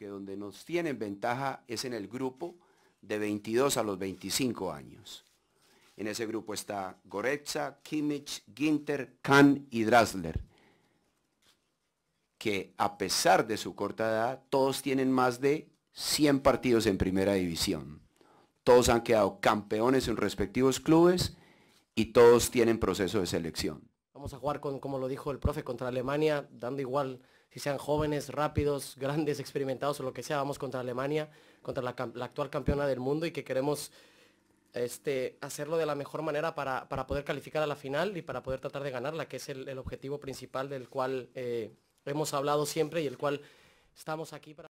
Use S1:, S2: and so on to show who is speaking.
S1: que donde nos tienen ventaja es en el grupo de 22 a los 25 años. En ese grupo está Goretzka, Kimmich, Ginter, Kahn y Drasler, que a pesar de su corta edad, todos tienen más de 100 partidos en primera división. Todos han quedado campeones en respectivos clubes y todos tienen proceso de selección.
S2: Vamos a jugar
S3: con, como lo dijo el profe, contra Alemania, dando igual si sean jóvenes, rápidos, grandes, experimentados o lo que sea, vamos contra Alemania, contra la, actual campeona del mundo y que queremos este, hacerlo de la mejor manera para, poder calificar a la final y para poder tratar de ganarla, que es el, objetivo principal del cual eh, hemos hablado siempre y el cual estamos aquí para...